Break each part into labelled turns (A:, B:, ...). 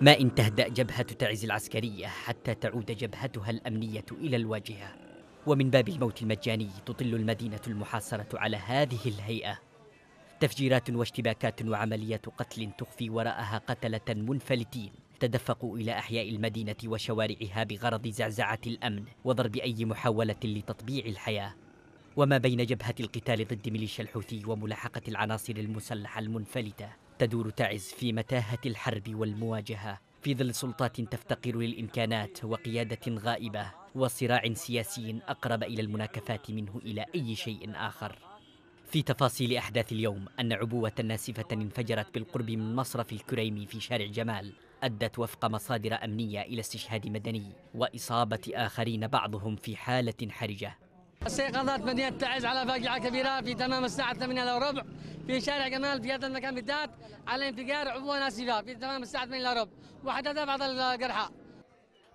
A: ما إن تهدأ جبهة تعز العسكرية حتى تعود جبهتها الأمنية إلى الواجهة ومن باب الموت المجاني تطل المدينة المحاصرة على هذه الهيئة تفجيرات واشتباكات وعمليات قتل تخفي وراءها قتلة منفلتين تدفقوا إلى أحياء المدينة وشوارعها بغرض زعزعة الأمن وضرب أي محاولة لتطبيع الحياة وما بين جبهة القتال ضد ميليشيا الحوثي وملاحقة العناصر المسلحة المنفلتة تدور تعز في متاهة الحرب والمواجهة في ظل سلطات تفتقر للإمكانات وقيادة غائبة وصراع سياسي أقرب إلى المناكفات منه إلى أي شيء آخر في تفاصيل أحداث اليوم أن عبوة ناسفة انفجرت بالقرب من مصرف الكريمي في شارع جمال أدت وفق مصادر أمنية إلى استشهاد مدني وإصابة آخرين بعضهم في حالة حرجة
B: استيقظت مدينة تعز على فاجعة كبيرة في تمام الساعة 8 إلا ربع في شارع جمال في هذا المكان بالذات على انفجار عبوة ناسفة في تمام الساعة 8 إلا ربع وحدث بعض الجرحى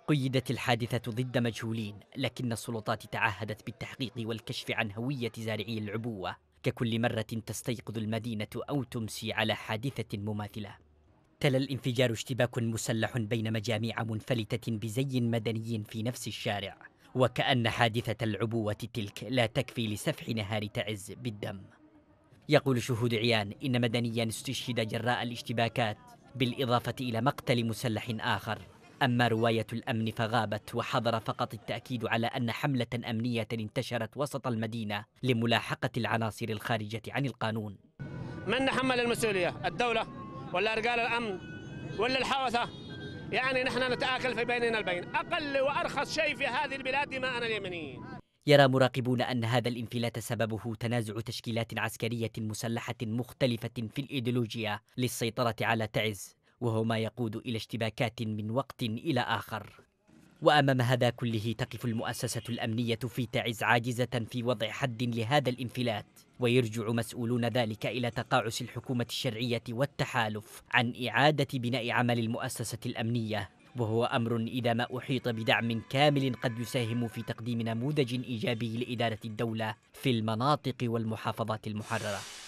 A: قيدت الحادثة ضد مجهولين لكن السلطات تعهدت بالتحقيق والكشف عن هوية زارعي العبوة ككل مرة تستيقظ المدينة أو تمسي على حادثة مماثلة تلا الانفجار اشتباك مسلح بين مجاميع منفلتة بزي مدني في نفس الشارع وكأن حادثة العبوة تلك لا تكفي لسفح نهار تعز بالدم يقول شهود عيان إن مدنيا استشهد جراء الاشتباكات بالإضافة إلى مقتل مسلح آخر أما رواية الأمن فغابت وحضر فقط التأكيد على أن حملة أمنية انتشرت وسط المدينة لملاحقة العناصر الخارجة عن القانون
B: من حمل المسؤولية؟ الدولة ولا رجال الأمن ولا الحوثة يعني نحن نتآكل في بيننا البين أقل وأرخص شيء في هذه البلاد دماءنا اليمنيين
A: يرى مراقبون أن هذا الانفلات سببه تنازع تشكيلات عسكرية مسلحة مختلفة في الإيديولوجيا للسيطرة على تعز وهو ما يقود إلى اشتباكات من وقت إلى آخر وأمام هذا كله تقف المؤسسة الأمنية في تعز عاجزة في وضع حد لهذا الانفلات ويرجع مسؤولون ذلك إلى تقاعس الحكومة الشرعية والتحالف عن إعادة بناء عمل المؤسسة الأمنية وهو أمر إذا ما أحيط بدعم كامل قد يساهم في تقديم نموذج إيجابي لإدارة الدولة في المناطق والمحافظات المحررة